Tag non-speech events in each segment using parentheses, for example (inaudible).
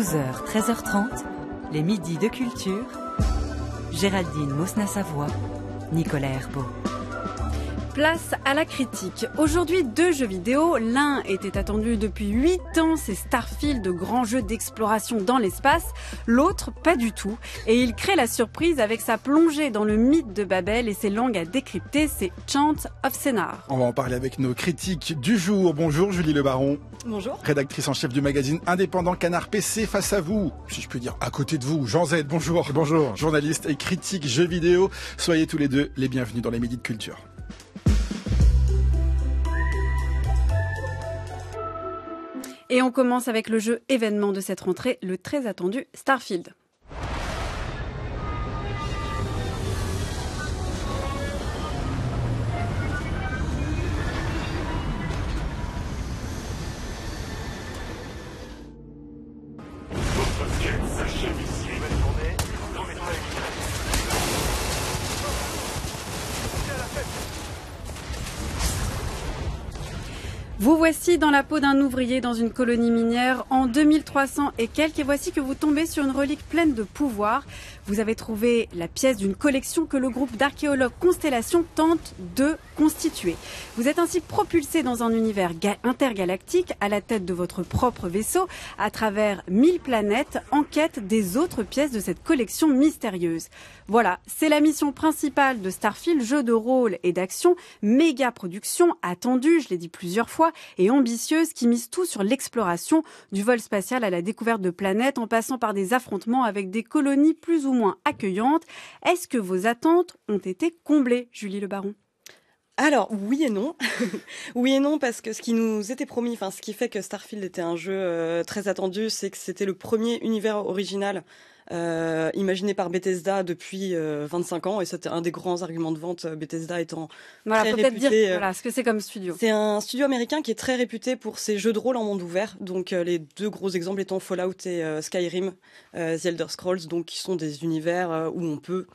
12h, 13h30, les midis de culture. Géraldine Mosna-Savoie, Nicolas Herbeau. Place à la critique. Aujourd'hui, deux jeux vidéo. L'un était attendu depuis 8 ans, c'est Starfield, grands jeux d'exploration dans l'espace. L'autre, pas du tout. Et il crée la surprise avec sa plongée dans le mythe de Babel et ses langues à décrypter, ses Chant of Scénar. On va en parler avec nos critiques du jour. Bonjour Julie Lebaron. Bonjour. Rédactrice en chef du magazine indépendant Canard PC face à vous. Si je peux dire à côté de vous, Jean Z, bonjour. Bonjour. Journaliste et critique jeux vidéo. Soyez tous les deux les bienvenus dans les médias de Culture. Et on commence avec le jeu événement de cette rentrée, le très attendu Starfield. voici dans la peau d'un ouvrier dans une colonie minière en 2300 et quelques. Et voici que vous tombez sur une relique pleine de pouvoir. Vous avez trouvé la pièce d'une collection que le groupe d'archéologues Constellation tente de constituer. Vous êtes ainsi propulsé dans un univers intergalactique à la tête de votre propre vaisseau à travers mille planètes en quête des autres pièces de cette collection mystérieuse. Voilà, c'est la mission principale de Starfield, jeu de rôle et d'action, méga production attendue, je l'ai dit plusieurs fois, et ambitieuse qui mise tout sur l'exploration, du vol spatial à la découverte de planètes, en passant par des affrontements avec des colonies plus ou moins accueillantes. Est-ce que vos attentes ont été comblées, Julie Le Baron alors oui et non, (laughs) oui et non parce que ce qui nous était promis, enfin ce qui fait que Starfield était un jeu euh, très attendu, c'est que c'était le premier univers original euh, imaginé par Bethesda depuis 25 euh, ans, et c'était un des grands arguments de vente, Bethesda étant voilà, très réputé. Dire, euh, voilà, ce que c'est comme studio. C'est un studio américain qui est très réputé pour ses jeux de rôle en monde ouvert, donc les deux gros exemples étant Fallout et Skyrim, The Elder Scrolls, donc qui sont des univers où on peut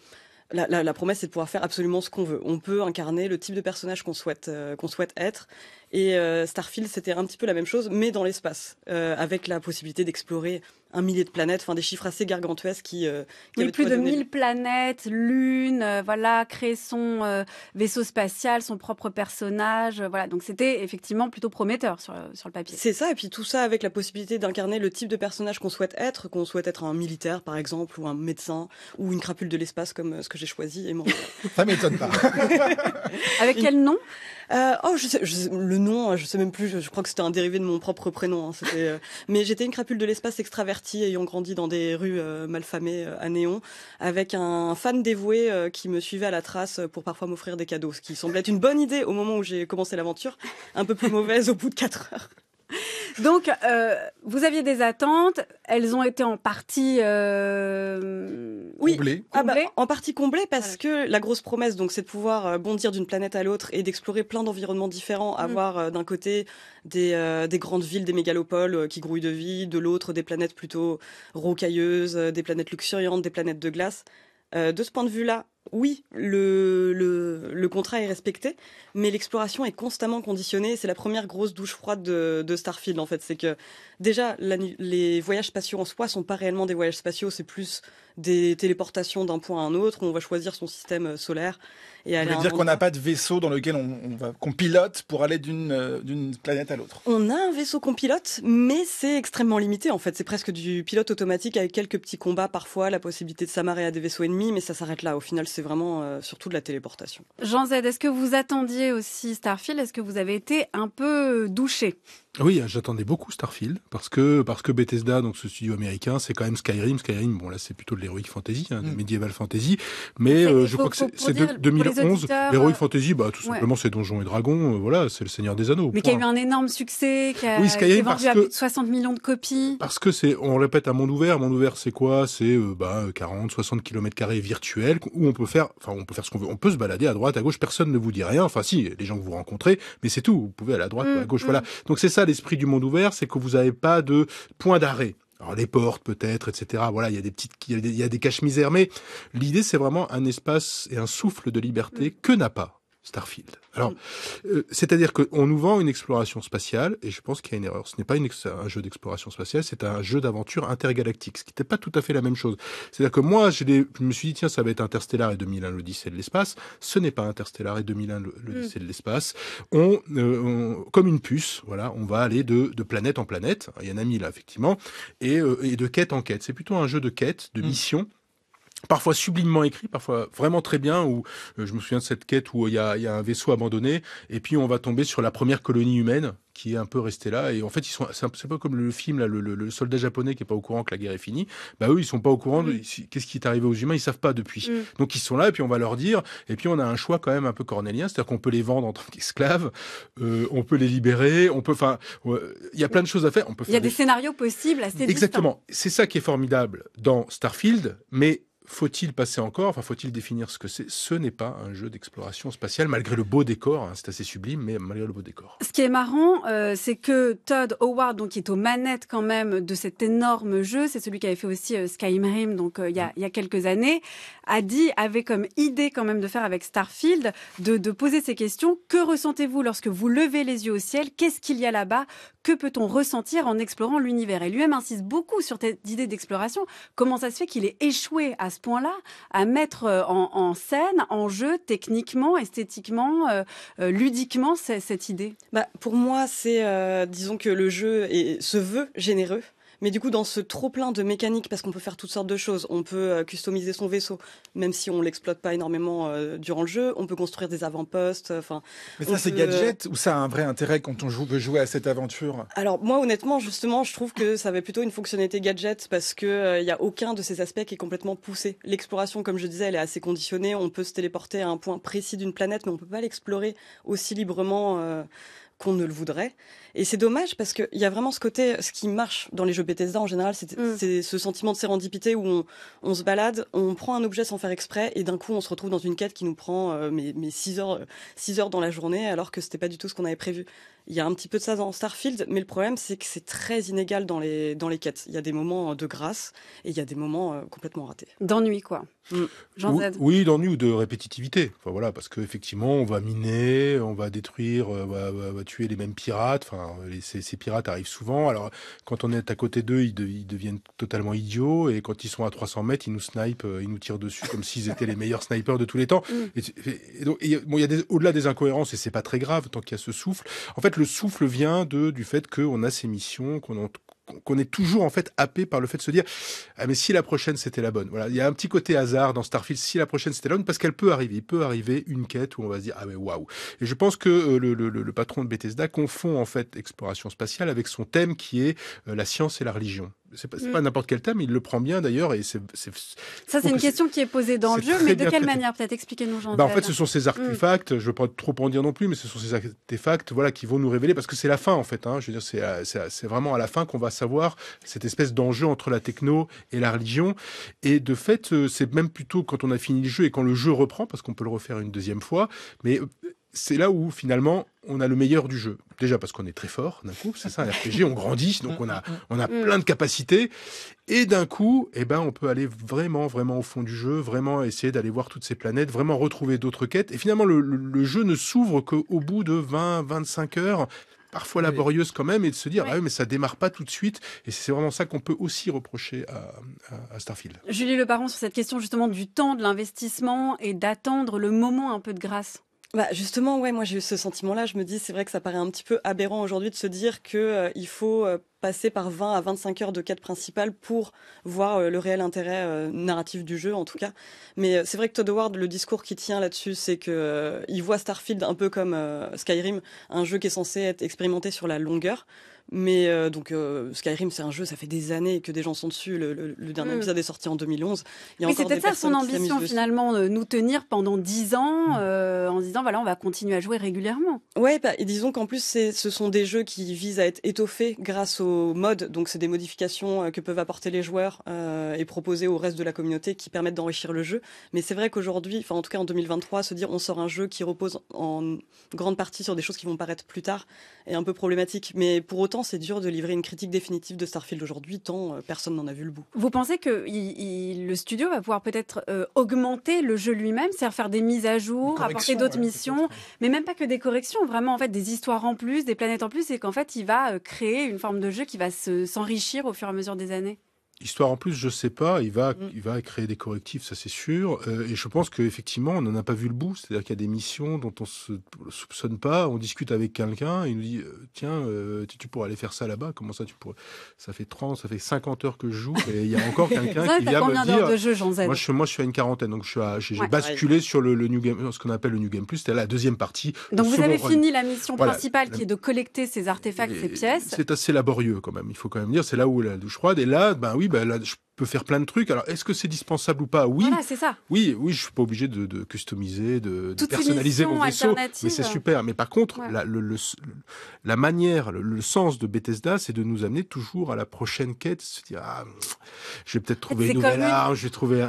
la, promesse, c'est de pouvoir faire absolument ce qu'on veut. On peut incarner le type de personnage qu'on souhaite, qu'on souhaite être. Et Starfield, c'était un petit peu la même chose, mais dans l'espace, avec la possibilité d'explorer un millier de planètes, enfin des chiffres assez gargantuesques qui. Euh, oui, plus de 1000 planètes, lune, euh, voilà, créer son euh, vaisseau spatial, son propre personnage, voilà. Donc c'était effectivement plutôt prometteur sur, le papier. C'est ça, et puis tout ça avec la possibilité d'incarner le type de personnage qu'on souhaite être, qu'on souhaite être un militaire par exemple, ou un médecin, ou une crapule de l'espace comme ce que j'ai choisi. Et mon... (laughs) ça m'étonne pas. avec quel nom euh, Oh, je sais, le nom, hein, je sais même plus. Je, crois que c'était un dérivé de mon propre prénom. Hein, euh, (laughs) mais j'étais une crapule de l'espace extravertie, ayant grandi dans des rues euh, malfamées euh, à Néon, avec un fan dévoué qui me suivait à la trace pour parfois m'offrir des cadeaux, ce qui semblait être une bonne idée au moment où j'ai commencé l'aventure, un peu plus mauvaise au bout de quatre heures. Donc, euh, vous aviez des attentes, elles ont été en partie euh, oui, ah bah, comblées. en partie comblées parce que la grosse promesse, donc, c'est de pouvoir euh, bondir d'une planète à l'autre et d'explorer plein d'environnements différents, mm. avoir d'un côté des, des, grandes villes, des mégalopoles qui grouillent de vie, de l'autre des planètes plutôt rocailleuses, des planètes luxuriantes, des planètes de glace. de ce point de vue-là, oui, le, contrat est respecté, mais l'exploration est constamment conditionnée. C'est la première grosse douche froide de, Starfield, en fait. C'est que déjà, les voyages spatiaux en soi sont pas réellement des voyages spatiaux, c'est plus des téléportations d'un point à un autre. Où on va choisir son système euh, solaire. Et aller dire qu'on n'a pas de vaisseau dans lequel on, va qu'on pilote pour aller d'une euh, d'une planète à l'autre On a un vaisseau qu'on pilote, mais c'est extrêmement limité, en fait. C'est presque du pilote automatique avec quelques petits combats parfois, la possibilité de s'amarrer à des vaisseaux ennemis, mais ça s'arrête là. Au final, c'est vraiment euh, surtout de la téléportation. Jean Z, est-ce que vous attendiez aussi Starfield Est-ce que vous avez été un peu douché oui, j'attendais beaucoup Starfield parce que parce que Bethesda, donc ce studio américain, c'est quand même Skyrim. Skyrim, bon là c'est plutôt de l'heroic fantasy, hein, de mm. médiéval fantasy, mais euh, je crois que c'est 2011. L'heroic euh, fantasy, bah tout simplement c'est Donjons et Dragons, euh, voilà, c'est le Seigneur des Anneaux. Mais qui a eu un énorme succès, qui a vendu à 60 millions de copies. Parce que c'est, on répète, un monde ouvert. mon monde ouvert, c'est quoi C'est bah 40, 60 km carrés virtuels où on peut faire, enfin on peut faire ce qu'on veut, on peut se balader à droite, à gauche, personne ne vous dit rien. Enfin si, les gens que vous rencontrez, mais c'est tout. Vous pouvez aller à droite, à mm, gauche, mm. voilà. Donc c'est ça l'esprit du monde ouvert, c'est que vous n'avez pas de point d'arrêt. Alors les portes peut-être, etc. Voilà, il y a des petites, il y a des, des caches misères, mais l'idée c'est vraiment un espace et un souffle de liberté mm. que n'a pas Starfield. Alors, euh, c'est-à-dire qu'on nous vend une exploration spatiale, et je pense qu'il y a une erreur. Ce n'est pas un jeu d'exploration spatiale, c'est un jeu d'aventure intergalactique, ce qui n'était pas tout à fait la même chose. C'est-à-dire que moi, je, me suis dit, tiens, ça va être Interstellar et 2001, l'Odyssée de l'espace. Ce n'est pas Interstellar et 2001, l'Odyssée mm. de l'espace. Euh, on, comme une puce, voilà, on va aller de, planète en planète. Il y en a mille, là, effectivement. Et, euh, de quête en quête. C'est plutôt un jeu de quête, de mm. mission parfois sublimement écrit, parfois vraiment très bien, où euh, je me souviens de cette quête où il y a, un vaisseau abandonné, et puis on va tomber sur la première colonie humaine qui est un peu restée là, et en fait, ils sont, c'est pas comme le film, là, le, soldat japonais qui est pas au courant que la guerre est finie, bah eux, ils sont pas au courant de mm. qu'est-ce qui est arrivé aux humains, ils savent pas depuis. Mm. Donc ils sont là, et puis on va leur dire, et puis on a un choix quand même un peu cornélien, c'est-à-dire qu'on peut les vendre en tant qu'esclaves, euh, on peut les libérer, on peut, enfin, il y a plein de choses à faire, on peut Il y a des, scénarios possibles assez Exactement. C'est ça qui est formidable dans Starfield, mais faut-il passer encore Enfin, faut-il définir ce que c'est Ce n'est pas un jeu d'exploration spatiale, malgré le beau décor. Hein, c'est assez sublime, mais malgré le beau décor. Ce qui est marrant, euh, c'est que Todd Howard, donc, qui est aux manettes quand même de cet énorme jeu, c'est celui qui avait fait aussi euh, Skyrim, donc euh, mm. il, y a, quelques années, a dit, avait comme idée quand même de faire avec Starfield, de, de poser ces questions. Que ressentez-vous lorsque vous levez les yeux au ciel Qu'est-ce qu'il y a là-bas Que peut-on ressentir en explorant l'univers Et lui-même insiste beaucoup sur cette idée d'exploration. Comment ça se fait qu'il ait échoué à ce point-là, à mettre euh, en, scène, en jeu, techniquement, esthétiquement, euh, euh, ludiquement cette idée bah, Pour moi, c'est, disons que le jeu est, se veut généreux. Mais du coup, dans ce trop-plein de mécaniques, parce qu'on peut faire toutes sortes de choses, on peut euh, customiser son vaisseau, même si on l'exploite pas énormément euh, durant le jeu, on peut construire des avant-postes. Euh, enfin, Mais ça, c'est gadget ou ça a un vrai intérêt quand on veut jouer à cette aventure Alors, moi, honnêtement, justement, je trouve que ça avait plutôt une fonctionnalité gadget parce qu'il n'y a aucun de ces aspects qui est complètement poussé. L'exploration, comme je disais, elle est assez conditionnée. On peut se téléporter à un point précis d'une planète, mais on peut pas l'explorer aussi librement qu'on ne le voudrait. Et c'est dommage parce qu'il y a vraiment ce côté, ce qui marche dans les jeux Bethesda en général, c'est mm. ce sentiment de sérendipité où on, se balade, on prend un objet sans faire exprès et d'un coup on se retrouve dans une quête qui nous prend euh, mais, 6 heures, 6 heures dans la journée alors que c'était pas du tout ce qu'on avait prévu. Il y a un petit peu de ça dans Starfield, mais le problème c'est que c'est très inégal dans les, dans les quêtes. Il y a des moments euh, de grâce et il y a des moments euh, complètement ratés. D'ennui quoi. Mm. Oui, d'ennui de répétitivité. Enfin voilà, parce qu'effectivement, on va miner, on va détruire, on euh, va, tuer les mêmes pirates. Enfin, ces, pirates arrivent souvent. Alors, quand on est à côté d'eux, ils, deviennent totalement idiots. Et quand ils sont à 300 mètres, ils nous snipent, euh, ils nous tirent dessus comme s'ils étaient les meilleurs snipers de tous les temps. (laughs) Mm. y a au-delà des incohérences, et c'est pas très grave tant qu'il y a ce souffle. En fait, le souffle vient de du fait qu'on a ces missions, qu'on qu'on est toujours en fait happé par le fait de se dire ah mais si la prochaine c'était la bonne voilà il y a un petit côté hasard dans Starfield si la prochaine c'était la bonne parce qu'elle peut arriver il peut arriver une quête où on va se dire ah mais waouh et je pense que euh, le, patron de Bethesda confond en fait exploration spatiale avec son thème qui est euh, la science et la religion c'est pas, mm. pas n'importe quel thème, il le prend bien d'ailleurs. Et c'est, Ça, c'est une question qui est posée dans le jeu, mais de quelle manière Peut-être expliquer nous jean bah, ben, En fait, ce sont ces artefacts, mm. je ne veux pas trop en dire non plus, mais ce sont ces artefacts voilà, qui vont nous révéler, parce que c'est la fin en fait. Hein. je veux dire, euh, euh, c'est, vraiment à la fin qu'on va savoir cette espèce d'enjeu entre la techno et la religion. Et de fait, euh, c'est même plutôt quand on a fini le jeu et quand le jeu reprend, parce qu'on peut le refaire une deuxième fois, mais c'est là où finalement on a le meilleur du jeu. Déjà parce qu'on est très fort d'un coup, c'est ça un RPG, on grandit, (laughs) donc on a, mm, on a mm, mm. plein de capacités. Et d'un coup, eh ben, on peut aller vraiment, vraiment au fond du jeu, vraiment essayer d'aller voir toutes ces planètes, vraiment retrouver d'autres quêtes. Et finalement, le, jeu ne s'ouvre qu'au bout de 20, 25 heures parfois laborieuse quand même, et de se dire, ah mais ça démarre pas tout de suite. Et c'est vraiment ça qu'on peut aussi reprocher à, Starfield. Julie Le Leparon, sur cette question justement du temps, de l'investissement et d'attendre le moment un peu de grâce. Bah justement, ouais, moi j'ai eu ce sentiment-là. Je me dis, c'est vrai que ça paraît un petit peu aberrant aujourd'hui de se dire que euh, il faut euh, passer par 20 à 25 heures de quête principale pour voir euh, le réel intérêt euh, narratif du jeu, en tout cas. Mais euh, c'est vrai que Todd Howard, le discours qui tient là-dessus, c'est que il voit Starfield un peu comme Skyrim, un jeu qui est censé être expérimenté sur la longueur. Mais donc Skyrim, c'est un jeu, ça fait des années que des gens sont dessus. Le, dernier mm. épisode est sorti en 2011. Il c'était ça son ambition finalement, nous tenir pendant 10 ans mm. en disant voilà, on va continuer à jouer régulièrement. Ouais, bah, et disons qu'en plus, ce sont des jeux qui visent à être étoffés grâce au mode, donc c'est des modifications euh, que peuvent apporter les joueurs euh, et proposer au reste de la communauté qui permettent d'enrichir le jeu. Mais c'est vrai qu'aujourd'hui, enfin en tout cas en 2023, se dire on sort un jeu qui repose en grande partie sur des choses qui vont paraître plus tard est un peu problématique. Mais pour autant, c'est dur de livrer une critique définitive de Starfield aujourd'hui tant euh, personne n'en a vu le bout. Vous pensez que le studio va pouvoir peut-être augmenter le jeu lui-même, c'est-à-dire faire des mises à jour, apporter d'autres missions, mais même pas que des corrections, vraiment en fait des histoires en plus, des planètes en plus, et qu'en fait il va créer une forme de jeu qui va s'enrichir au fur et à mesure des années Histoire en plus, je ne sais pas. Il va, mm. il va créer des correctifs, ça c'est sûr. Euh, et je pense qu'effectivement, on n'en a pas vu le bout. C'est-à-dire qu'il y a des missions dont on se soupçonne pas. On discute avec quelqu'un, il nous dit euh, tiens, euh, tu, pourrais aller faire ça là-bas. Comment ça, tu pourrais Ça fait 30, ça fait 50 heures que je joue et il y a encore (laughs) quelqu'un qui vient me dire. De jeu, moi, je, suis à une quarantaine, donc j'ai basculé sur le, new game, ce qu'on appelle le new game plus, c'était la deuxième partie. Donc vous avez fini la mission principale qui est de collecter ces artefacts, ces pièces. C'est assez laborieux quand même. Il faut quand même dire, c'est là où la douche froide. Et là, ben oui oui, bah là, je peut faire plein de trucs. Alors, est-ce que c'est dispensable ou pas Oui. c'est ça. Oui, oui, je suis pas obligé de, customiser, de, personnaliser mon vaisseau, mais c'est super. Mais par contre, la, le, la, manière, le, sens de Bethesda, c'est de nous amener toujours à la prochaine quête, se dire ah, je vais peut-être trouver une nouvelle arme, je vais trouver,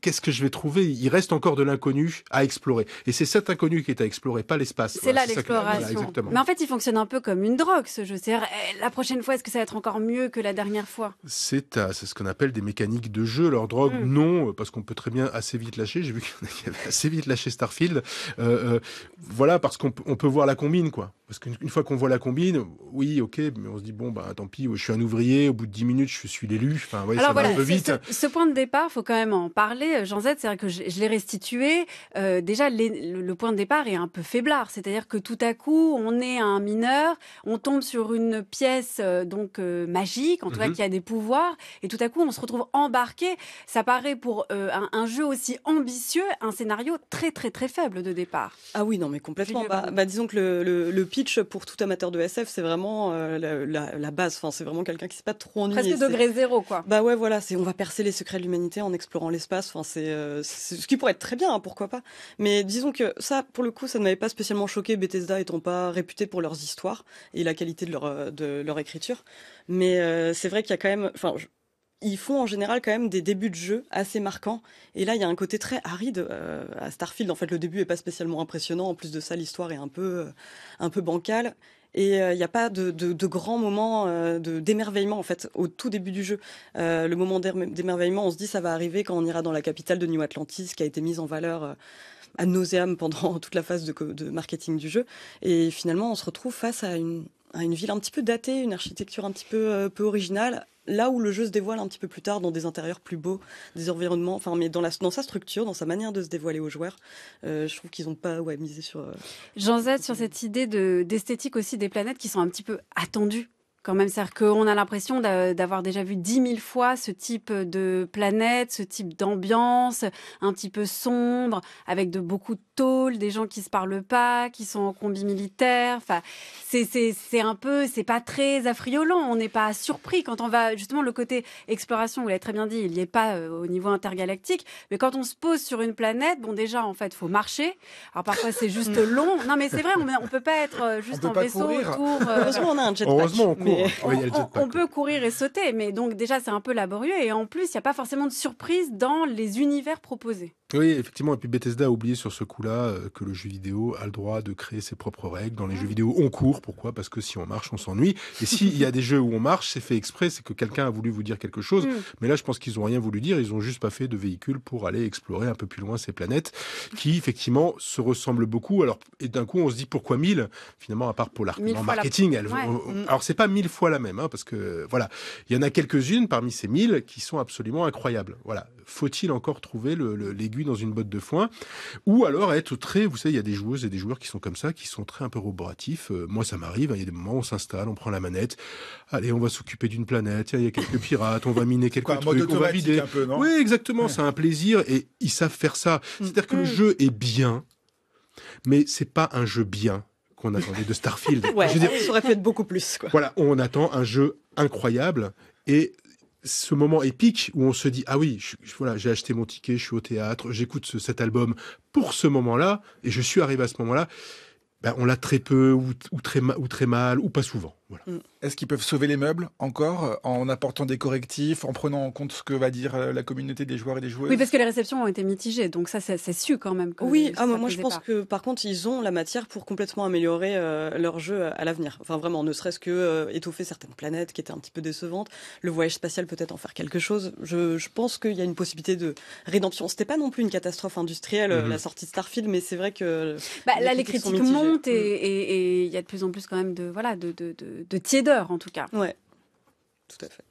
qu'est-ce que je vais trouver Il reste encore de l'inconnu à explorer, et c'est cet inconnu qui est à explorer, pas l'espace. C'est là l'exploration. mais en fait, il fonctionne un peu comme une drogue, ce jeu. Eh, la prochaine fois, est-ce que ça va être encore mieux que la dernière fois C'est euh, c'est ce qu'on appelle des mécaniques de jeu. Leur drogue, mm. non, euh, parce qu'on peut très bien assez vite lâcher. J'ai vu qu'il y avait assez vite lâché Starfield. Euh, euh, voilà, parce qu'on peut voir la combine, quoi. Parce qu'une fois qu'on voit la combine, oui, ok, mais on se dit, bon, bah, tant pis, je suis un ouvrier, au bout de 10 minutes, je suis l'élu. Enfin, ouais, ça va un peu vite. Ce, ce, point de départ, faut quand même en parler. Euh, Jean Z, cest vrai que je, l'ai restitué. Euh, déjà, le, point de départ est un peu faiblard. C'est-à-dire que tout à coup, on est un mineur, on tombe sur une pièce euh, donc magique, en tout cas mhm. qui a des pouvoirs, et tout à coup, on se retrouve embarqué. Ça paraît pour un, jeu aussi ambitieux, un scénario très, très, très faible de départ. Ah oui, non, mais complètement. Bah, bah, disons que le, le, le pitch pour tout amateur de SF, c'est vraiment euh, la, base. Enfin, c'est vraiment quelqu'un qui s'est pas trop ennuyé. Presque degré zéro, quoi. Bah ouais, voilà. C'est on va percer les secrets de l'humanité en explorant l'espace. Enfin, c'est euh, ce qui pourrait être très bien, hein, pourquoi pas. Mais disons que ça, pour le coup, ça ne m'avait pas spécialement choqué. Bethesda étant pas réputé pour leurs histoires et la qualité de leur euh, de leur écriture. Mais c'est vrai qu'il y a quand même. Enfin, ils font en général quand même des débuts de jeu assez marquants. Et là, il y a un côté très aride euh, à Starfield. En fait, le début n'est pas spécialement impressionnant. En plus de ça, l'histoire est un peu, euh, un peu bancale. Et euh, il n'y a pas de, de, de grands moments d'émerveillement en fait au tout début du jeu. le moment d'émerveillement, on se dit ça va arriver quand on ira dans la capitale de New Atlantis, qui a été mise en valeur à nauseam pendant (laughs) toute la phase de, de marketing du jeu. Et finalement, on se retrouve face à une, à une ville un petit peu datée, une architecture un petit peu, peu originale, là où le jeu se dévoile un petit peu plus tard dans des intérieurs plus beaux, des environnements, enfin, mais dans, sa structure, dans sa manière de se dévoiler aux joueurs, euh, je trouve qu'ils n'ont pas misé sur. J'en euh, Jean sur cette idée d'esthétique aussi des planètes qui sont un petit peu attendues quand même. C'est-à-dire qu'on a l'impression d'avoir déjà vu dix mille fois ce type de planète, ce type d'ambiance, un petit peu sombre, avec de beaucoup de des gens qui se parlent pas, qui sont en combi militaire. Enfin, c'est un peu, c'est pas très affriolant. On n'est pas surpris quand on va justement le côté exploration. Vous l'avez très bien dit, il n'y est pas euh, au niveau intergalactique. Mais quand on se pose sur une planète, bon, déjà en fait, faut marcher. Alors parfois c'est juste (laughs) long. Non, mais c'est vrai, on, ne peut pas être euh, juste en vaisseau euh, Heureusement, on a un jetpack. on On, on peut courir et sauter, mais donc déjà c'est un peu laborieux. Et en plus, il n'y a pas forcément de surprise dans les univers proposés. Oui, effectivement. Et puis Bethesda a oublié sur ce coup-là euh, que le jeu vidéo a le droit de créer ses propres règles. Dans les ah. jeux vidéo, on court. Pourquoi Parce que si on marche, on s'ennuie. Et s'il y a des jeux où on marche, c'est fait exprès. C'est que quelqu'un a voulu vous dire quelque chose. Mm. Mais là, je pense qu'ils ont rien voulu dire. Ils ont juste pas fait de véhicule pour aller explorer un peu plus loin ces planètes qui, effectivement, se ressemblent beaucoup. Alors, et d'un coup, on se dit pourquoi 1000 Finalement, à part pour l'argument marketing. Mm. Alors, c'est pas mille fois la même, hein, parce que voilà, il y en a quelques-unes parmi ces 1000 qui sont absolument incroyables. Voilà faut-il encore trouver l'aiguille le, dans une botte de foin Ou alors être très, vous savez, il y a des joueuses et des joueurs qui sont comme ça, qui sont très un peu roboratifs. Euh, moi, ça m'arrive, hein, il y a des moments où on s'installe, on prend la manette, allez, on va s'occuper d'une planète, il y a quelques pirates, on va miner quelques trucs, on va vider. Un peu, non oui, exactement, c'est un plaisir et ils savent faire ça. Mm. C'est-à-dire que le mm. jeu est bien, mais c'est pas un jeu bien qu'on attendait de Starfield. (laughs) Je veux dire, ça aurait fait beaucoup plus. Voilà, on attend un jeu incroyable et ce moment épique où on se dit ah oui voilà j'ai acheté mon ticket je suis au théâtre j'écoute cet album pour ce moment-là et je suis arrivé à ce moment-là ben, on l'a très peu ou, très mal ou pas souvent voilà. Mm. Est-ce qu'ils peuvent sauver les meubles encore euh, en apportant des correctifs, en prenant en compte ce que va dire euh, la communauté des joueurs et des joueuses Oui, parce que les réceptions ont été mitigées, donc ça, c'est su quand même. oui, ah, moi je pense que par contre, ils ont la matière pour complètement améliorer euh, leur jeu à l'avenir. Enfin, vraiment, ne serait-ce que étouffer certaines planètes qui étaient un petit peu décevantes, le voyage spatial peut-être en faire quelque chose. Je, pense qu'il y a une possibilité de rédemption. C'était pas non plus une catastrophe industrielle, mhm. la sortie de Starfield, mais c'est vrai que. Bah, là, les critiques montent mhm. et il y a de plus en plus quand même de, voilà, de, de, de, de en tout cas. tout à fait.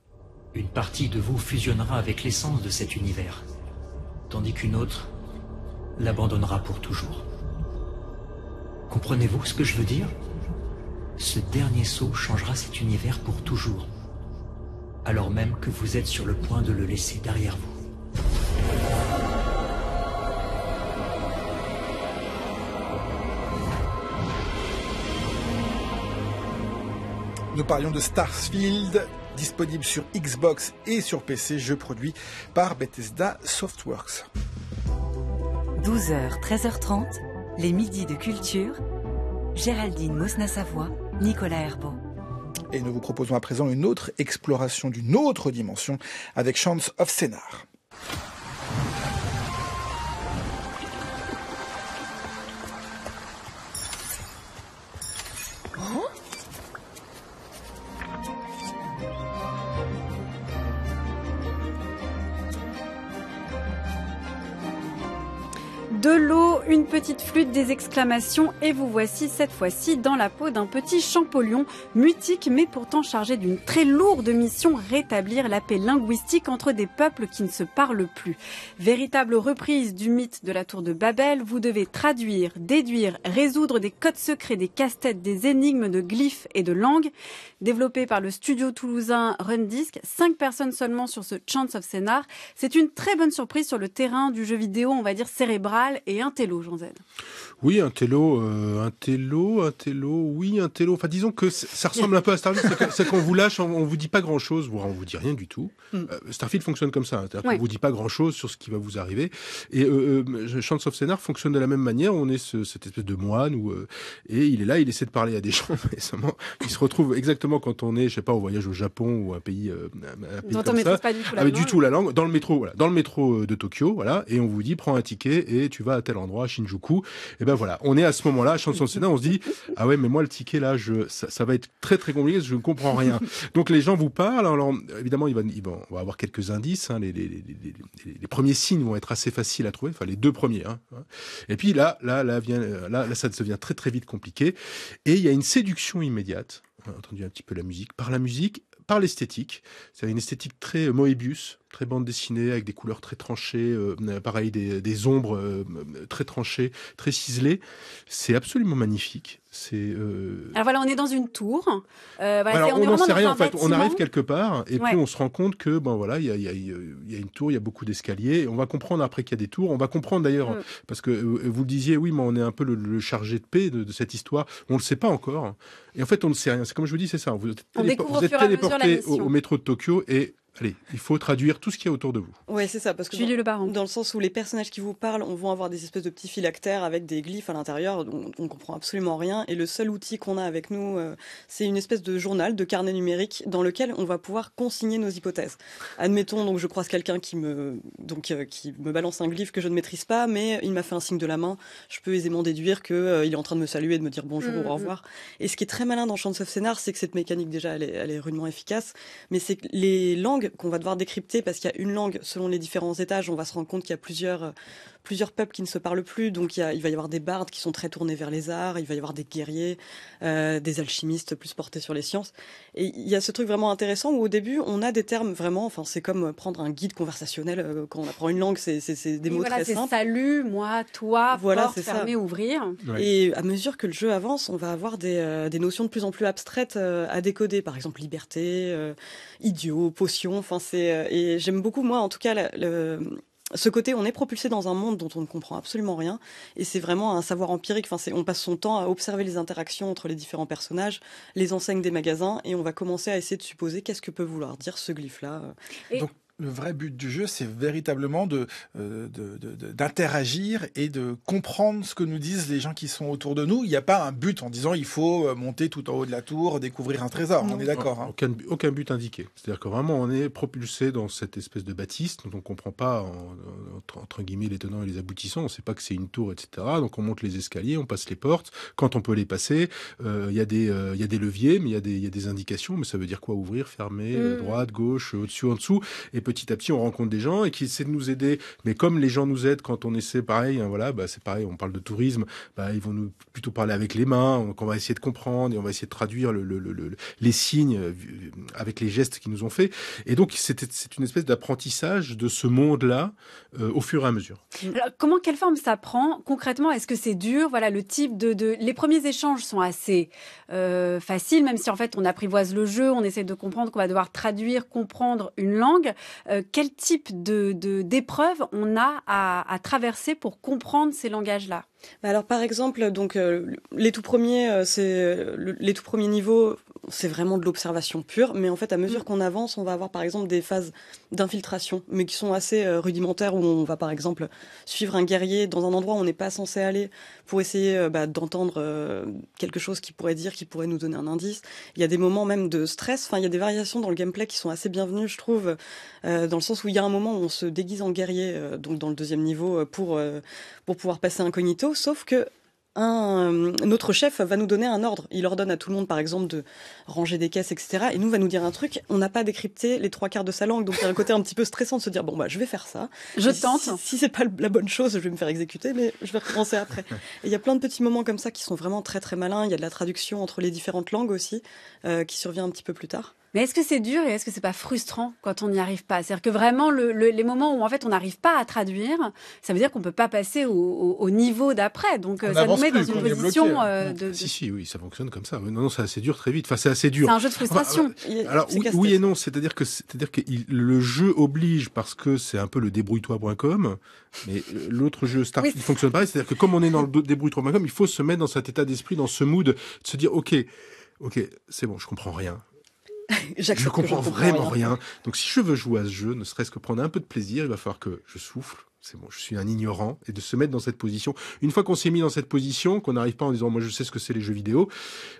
Une partie de vous fusionnera avec l'essence de cet univers, tandis qu'une autre l'abandonnera pour toujours. Comprenez-vous ce que je veux dire Ce dernier saut changera cet univers pour toujours, alors même que vous êtes sur le point de le laisser derrière vous. Nous parlions de Starsfield, disponible sur Xbox et sur PC, jeu produit par Bethesda Softworks. 12h, 13h30, les midis de culture. Géraldine Mosna-Savoie, Nicolas Herbeau. Et nous vous proposons à présent une autre exploration d'une autre dimension avec Chance of Scénar. de l'eau, une petite flûte, des exclamations et vous voici cette fois-ci dans la peau d'un petit champollion mutique mais pourtant chargé d'une très lourde mission rétablir la paix linguistique entre des peuples qui ne se parlent plus. Véritable reprise du mythe de la tour de Babel, vous devez traduire, déduire, résoudre des codes secrets, des casse-têtes, des énigmes de glyphes et de langues. Développé par le studio toulousain Rundisk, Cinq personnes seulement sur ce Chance of Scénar. C'est une très bonne surprise sur le terrain du jeu vidéo, on va dire cérébral et un télo, Jean Z. Oui, un télo, euh, un télo, un télo, oui, un télo. Enfin, disons que ça ressemble un peu à Starfield, c'est qu'on vous lâche, on, vous dit pas grand chose, voire on vous dit rien du tout. Mm. Euh, Starfield fonctionne comme ça, hein. On vous dit pas grand chose sur ce qui va vous arriver. Et euh, euh Chance of Scénar fonctionne de la même manière. On est cette espèce de moine et il est là, il essaie de parler à des (laughs) gens, il se retrouve exactement quand on est, je sais pas, au voyage au Japon ou un pays, un pays comme du tout la, avec ah, Du tout la langue, dans le métro, dans le métro de Tokyo, voilà, et on vous dit prends un ticket et tu tu vas à tel endroit, Shinjuku. Et ben voilà, on est à ce moment-là, chanson Sénat, on se dit, ah ouais, mais moi le ticket là, je, ça, va être très très compliqué, je ne comprends rien. (laughs) Donc les gens vous parlent, alors évidemment, ils vont, on va avoir quelques indices, hein. les, premiers signes vont être assez faciles à trouver, enfin les deux premiers. Hein. Et puis là, là, là, vient, là, là, ça devient très très vite compliqué. Et il y a une séduction immédiate, on a entendu un petit peu la musique, par la musique, par l'esthétique, c'est une esthétique très Moebius, très bande dessinée avec des couleurs très tranchées, euh, pareil des, ombres euh, très tranchées, très ciselées. C'est absolument magnifique. C'est. Euh, Alors voilà, on est dans une tour. Alors, on n'en sait rien en fait. On arrive quelque part et puis on se rend compte que ben voilà, il y, a, une tour, il y a beaucoup d'escaliers. On va comprendre après qu'il y a des tours. On va comprendre d'ailleurs mm. parce que vous le disiez, oui, mais on est un peu le, chargé de paix de, cette histoire. On le sait pas encore. Et en fait, on ne sait rien. C'est comme je vous dis, c'est ça. Vous êtes, téléporté au métro de Tokyo et allez, il faut traduire tout ce qu'il y a autour de vous. Oui, c'est ça, parce que dans, le dans le sens où les personnages qui vous parlent, on vont avoir des espèces de petits phylactères avec des glyphes à l'intérieur, on, on comprend absolument rien. Et le seul outil qu'on a avec nous, euh, c'est une espèce de journal, de carnet numérique, dans lequel on va pouvoir consigner nos hypothèses. Admettons donc je croise quelqu'un qui me donc euh, qui me balance un glyphe que je ne maîtrise pas, mais il m'a fait un signe de la main. Je peux aisément déduire que euh, il est en train de me saluer, et de me dire bonjour ou mmh, au mmh. revoir. Et ce qui est très malin dans Chants of Scénar, c'est que cette mécanique déjà, elle est, elle est rudement efficace, mais c'est que les langues qu'on va devoir décrypter parce qu'il y a une langue selon les différents étages. On va se rendre compte qu'il y a plusieurs euh, plusieurs peuples qui ne se parlent plus. Donc il, va y avoir des bardes qui sont très tournés vers les arts, il va y avoir des guerriers, euh, des alchimistes plus portés sur les sciences. Et il y a ce truc vraiment intéressant où au début on a des termes vraiment, enfin c'est comme prendre un guide conversationnel euh, quand on apprend une langue, c'est des mots très simples. Salut, moi, toi, voilà, porte, ouvrir. Et à mesure que le jeu avance, on va avoir des, euh, notions de plus en plus abstraites à décoder. Par exemple liberté, idiot, potion. Enfin c'est et j'aime beaucoup moi en tout cas le ce côté, on est propulsé dans un monde dont on ne comprend absolument rien, et c'est vraiment un savoir empirique. Enfin, on passe son temps à observer les interactions entre les différents personnages, les enseignes des magasins, et on va commencer à essayer de supposer qu'est-ce que peut vouloir dire ce glyphe-là. Euh le vrai but du jeu, c'est véritablement euh, de, d'interagir et de comprendre ce que nous disent les gens qui sont autour de nous. Il n'y a pas un but en disant il faut euh, monter tout en haut de la tour, découvrir un trésor. On est d'accord. Hein. Aucun, but indiqué. C'est-à-dire que vraiment, on est propulsé dans cette espèce de bâtisse dont on ne comprend pas, entre, guillemets, les tenants et les aboutissants. On ne sait pas que c'est une tour, etc. Donc on monte les escaliers, on passe les portes. Quand on peut les passer, euh, il y, il y, a des leviers, mais il y, y, a des indications. Mais ça veut dire quoi Ouvrir, fermer, mm. droite, gauche, au-dessus, en dessous. Et petit à petit, on rencontre des gens et qui essaient de nous aider. Mais comme les gens nous aident quand on essaie, pareil, hein, voilà, bah, c'est pareil, on parle de tourisme, bah, ils vont nous plutôt parler avec les mains, qu'on va essayer de comprendre et on va essayer de traduire les signes euh, euh, avec les gestes qu'ils nous ont faits. Et donc, c'est une espèce d'apprentissage de ce monde-là euh, au fur et à mesure. comment, quelle forme ça prend concrètement Est-ce que c'est dur Voilà, le type de, Les premiers échanges sont assez faciles, même si en fait on apprivoise le jeu, on essaie de comprendre qu'on va devoir traduire, comprendre une langue. Euh, quel type de, d'épreuves on a à, traverser pour comprendre ces langages-là bah alors par exemple, donc euh, les tout premiers, euh, c'est les tout premiers niveaux c'est vraiment de l'observation pure. Mais en fait, à mesure mm. qu'on avance, on va avoir par exemple des phases d'infiltration, mais qui sont assez euh, rudimentaires, où on va par exemple suivre un guerrier dans un endroit où on n'est pas censé aller pour essayer euh, bah, d'entendre euh, quelque chose qui pourrait dire, qui pourrait nous donner un indice. Il y a des moments même de stress. Enfin, il y a des variations dans le gameplay qui sont assez bienvenues, je trouve, dans le sens où il y a un moment où on se déguise en guerrier, donc dans le deuxième niveau, pour pour pouvoir passer incognito. Sauf que un, euh, notre chef va nous donner un ordre. Il ordonne à tout le monde, par exemple, de ranger des caisses, etc. Et nous, va nous dire un truc. On n'a pas décrypté les trois quarts de sa langue. Donc, il y a un côté un petit peu stressant de se dire, bon, bah, je vais faire ça. Je tente. Si, si c'est pas la bonne chose, je vais me faire exécuter, mais je vais recommencer après. (laughs) Et il y a plein de petits moments comme ça qui sont vraiment très, très malins. Il y a de la traduction entre les différentes langues aussi, euh, qui survient un petit peu plus tard. Mais est-ce que c'est dur et est-ce que c'est pas frustrant quand on n'y arrive pas C'est-à-dire que vraiment, les moments où en fait on n'arrive pas à traduire, ça veut dire qu'on peut pas passer au, niveau d'après. Donc euh, ça nous met dans une position hein. euh, de, Si, si, oui, ça fonctionne comme ça. Non, non, c'est assez dur très vite. Enfin, c'est assez dur. C'est un jeu de frustration. alors, oui, et non, c'est-à-dire que, c'est-à-dire que le jeu oblige parce que c'est un peu le débrouille-toi.com, mais euh, l'autre jeu Star fonctionne pas. C'est-à-dire que comme on est dans le débrouille-toi.com, il faut se mettre dans cet état d'esprit, dans ce mood, de se dire, OK, OK, c'est bon, je comprends rien. (laughs) je comprends vraiment rien. Donc si je veux jouer à ce jeu, ne serait-ce que prendre un peu de plaisir, il va falloir que je souffle, bon, je suis un ignorant, et de se mettre dans cette position. Une fois qu'on s'est mis dans cette position, qu'on n'arrive pas en disant moi je sais ce que c'est les jeux vidéo,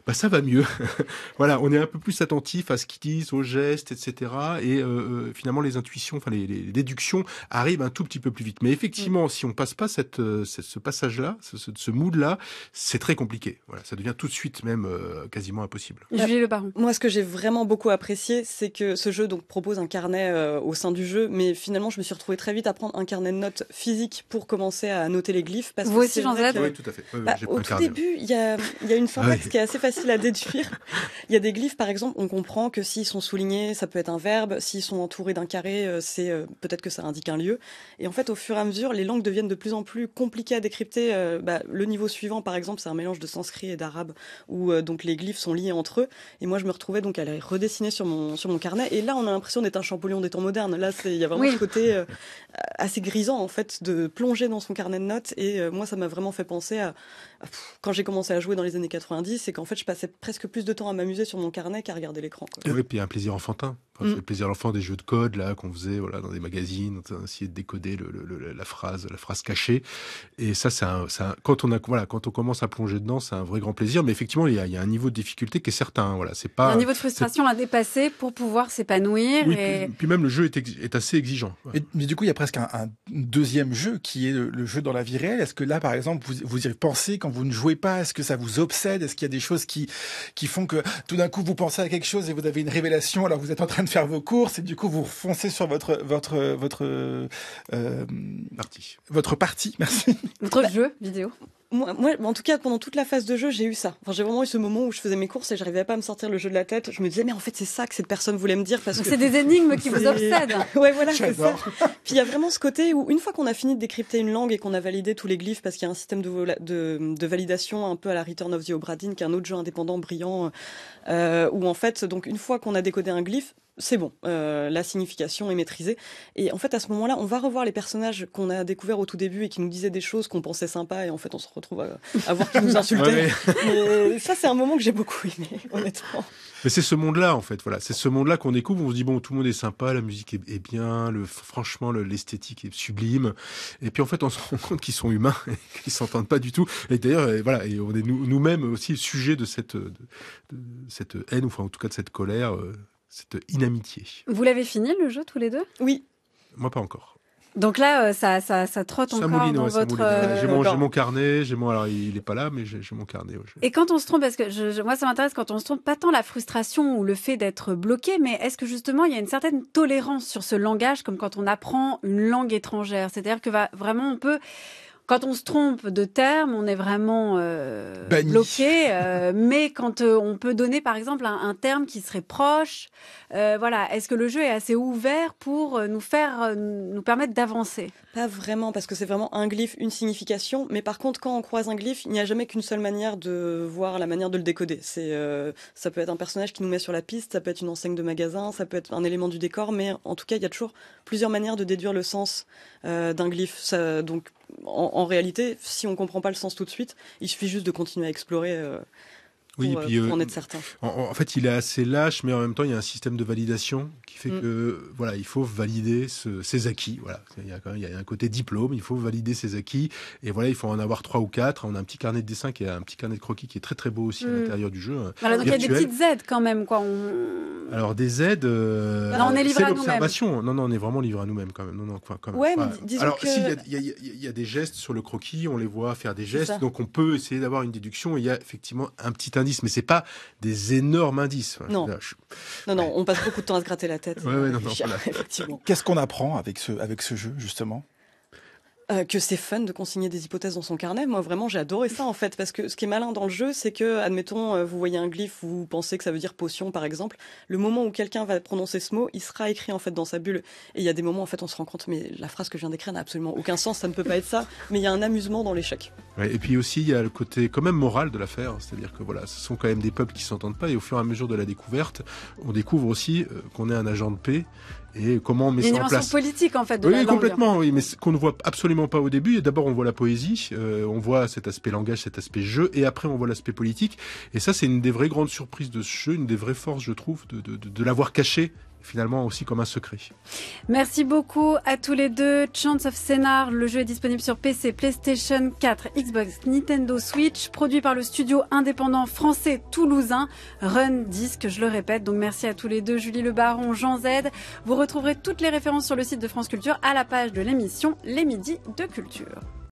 bah ça va mieux. (laughs) voilà, on est un peu plus attentif à ce qu'ils disent, aux gestes, etc. Et euh, euh, finalement les intuitions, enfin les, déductions arrivent un tout petit peu plus vite. Mais effectivement, mm. si on passe pas cette, euh, ce passage-là, ce, mood-là, c'est très compliqué. Voilà, ça devient tout de suite même quasiment impossible. Julie Le Moi, ce que j'ai vraiment beaucoup apprécié, c'est que ce jeu donc propose un carnet au sein du jeu, mais finalement je me suis retrouvée très vite à prendre un carnet de notes physique pour commencer à noter les glyphes. Parce Vous aussi, Jean tout à fait. Bah, au tout début, il y a, une formule ah qui est assez facile à déduire. Il y a des glyphes, par exemple, on comprend que s'ils sont soulignés, ça peut être un verbe. S'ils sont entourés d'un carré, euh, c'est euh, peut-être que ça indique un lieu. Et en fait, au fur et à mesure, les langues deviennent de plus en plus compliquées à décrypter. Euh, bah, le niveau suivant, par exemple, c'est un mélange de sanskrit et d'arabe, où donc les glyphes sont liés entre eux. Et moi, je me retrouvais donc à les redessiner sur mon, sur mon carnet. Et là, on a l'impression d'être un champollion des temps modernes. Là, il y a vraiment ce côté assez grisant en fait de plonger dans son carnet de notes et euh, moi ça m'a vraiment fait penser à, quand j'ai commencé à jouer dans les années 90 et qu'en fait je passais presque plus de temps à m'amuser sur mon carnet qu'à regarder l'écran. Oui, puis un plaisir enfantin. Enfin, mm. le plaisir l'enfant des jeux de code là qu'on faisait voilà dans des magazines, on essayait de décoder la phrase, la phrase cachée. Et ça, c'est quand on a voilà quand on commence à plonger dedans, c'est un vrai grand plaisir. Mais effectivement, il y, a, un niveau de difficulté qui est certain. Hein, voilà, c'est pas un niveau de frustration à dépasser pour pouvoir s'épanouir. et... puis, même le jeu est, assez exigeant. mais du coup, il y a presque un, deuxième jeu qui est le, jeu dans la vie réelle. Est-ce que là, par exemple, vous, vous y pensez quand vous ne jouez pas Est-ce que ça vous obsède Est-ce qu'il y a des choses qui qui font que tout d'un coup vous pensez à quelque chose et vous avez une révélation alors vous êtes en train de faire vos courses et du coup vous foncez sur votre votre votre euh, partie. Votre partie, merci. Votre jeu vidéo moi, en tout cas, pendant toute la phase de jeu, j'ai eu ça. Enfin, j'ai vraiment eu ce moment où je faisais mes courses et j'arrivais pas à me sortir le jeu de la tête. Je me disais, mais en fait, c'est ça que cette personne voulait me dire parce que c'est des énigmes qui vous (laughs) obsèdent. (laughs) ouais, voilà, ça. (laughs) Puis il y a vraiment ce côté où, une fois qu'on a fini de décrypter une langue et qu'on a validé tous les glyphes, parce qu'il y a un système de, de, validation un peu à la Return of the Dinn, qui est un autre jeu indépendant brillant, euh, où en fait, donc une fois qu'on a décodé un glyphe, c'est bon, euh, la signification est maîtrisée. Et en fait, à ce moment-là, on va revoir les personnages qu'on a découverts au tout début et qui nous disaient des choses qu'on pensait sympa et en fait, on retrouve à, à qui nous (laughs) insultait. Euh, ça, c'est un moment que j'ai beaucoup aimé, (laughs) honnêtement. Mais c'est ce monde-là, en fait. Voilà, c'est ce monde-là qu'on découvre. On se dit bon, tout le monde est sympa, la musique est, bien, le franchement, l'esthétique est sublime. Et puis en fait, on se rend (laughs) compte qu'ils sont humains, qu'ils s'entendent pas du tout. Et d'ailleurs, voilà, et on est nous-mêmes aussi aussi sujet de cette cette haine, ou enfin en tout cas de cette colère, euh, cette inamitié. Vous l'avez fini le jeu tous les deux Oui. Moi pas encore. Donc là, euh, ça, ça, ça trotte encore dans votre. Euh... J'ai mon, mon, carnet, j'ai mon. Alors, il est pas là, mais j'ai mon carnet. Et quand on se trompe, parce que je, moi, ça m'intéresse quand on se trompe, pas tant la frustration ou le fait d'être bloqué, mais est-ce que justement, il y a une certaine tolérance sur ce langage, comme quand on apprend une langue étrangère, c'est-à-dire que va, vraiment, on peut quand on se trompe de terme, on est vraiment euh, bloqué. (laughs) Euh, mais quand euh, on peut donner, par exemple, un, terme qui serait proche, voilà, est-ce que le jeu est assez ouvert pour nous faire, nous permettre d'avancer Pas vraiment, parce que c'est vraiment un glyphe, une signification. Mais par contre, quand on croise un glyphe, il n'y a jamais qu'une seule manière de voir la manière de le décoder. C'est, ça peut être un personnage qui nous met sur la piste, ça peut être une enseigne de magasin, ça peut être un élément du décor, mais en tout cas, il y a toujours plusieurs manières de déduire le sens d'un glyphe. Ça, donc en, réalité, si on ne comprend pas le sens tout de suite, il suffit juste de continuer à explorer euh, oui, puis, euh, euh, en certain. En, fait, il est assez lâche, mais en même temps, il y a un système de validation qui fait mm. que voilà, il faut valider ce, ses acquis. Voilà, il y, a un côté diplôme, il faut valider ses acquis, et voilà, il faut en avoir trois ou quatre. On a un petit carnet de dessin qui est un petit carnet de croquis qui est très très beau aussi à mm. l'intérieur du jeu. Hein. donc il y a des petites aides quand même, quoi. Alors des aides. Euh, non, on est Non, on est vraiment livré à nous-mêmes quand même. Non, alors, y, a des gestes sur le croquis, on les voit faire des gestes, donc on peut essayer d'avoir une déduction. Il y a effectivement un petit indice mais c'est pas des énormes indices. Non. non, on passe beaucoup de temps à se gratter la tête. Qu'est-ce qu'on apprend avec ce, avec ce jeu, justement euh, que c'est fun de consigner des hypothèses dans son carnet. Moi, vraiment, j'ai adoré ça, en fait, parce que ce qui est malin dans le jeu, c'est que, admettons, euh, vous voyez un glyphe, vous pensez que ça veut dire potion, par exemple, le moment où quelqu'un va prononcer ce mot, il sera écrit, en fait, dans sa bulle. Et il y a des moments, en fait, on se rend compte, mais la phrase que je viens d'écrire n'a absolument aucun sens, ça ne peut pas être ça, mais il y a un amusement dans l'échec. et puis aussi, il y a le côté quand même moral de l'affaire, c'est-à-dire que, voilà, ce sont quand même des peuples qui s'entendent pas, et au fur et à mesure de la découverte, on découvre aussi euh, qu'on est un agent de paix, et comment on en place. politique en fait de la langue. complètement, oui, mais qu'on ne voit absolument pas au début. Et d'abord, on voit la poésie, euh, on voit cet aspect langage, cet aspect jeu, et après, on voit l'aspect politique. Et ça, c'est une des vraies grandes surprises de ce jeu, une des vraies forces, je trouve, de, de, de, de l'avoir caché finalement aussi comme un secret. Merci beaucoup à tous les deux. Chance of Scénar, le jeu est disponible sur PC, PlayStation 4, Xbox, Nintendo Switch, produit par le studio indépendant français toulousain Run Disc, je le répète. Donc merci à tous les deux, Julie Le Baron, Jean Z. Vous retrouverez toutes les références sur le site de France Culture à la page de l'émission Les Midi de Culture.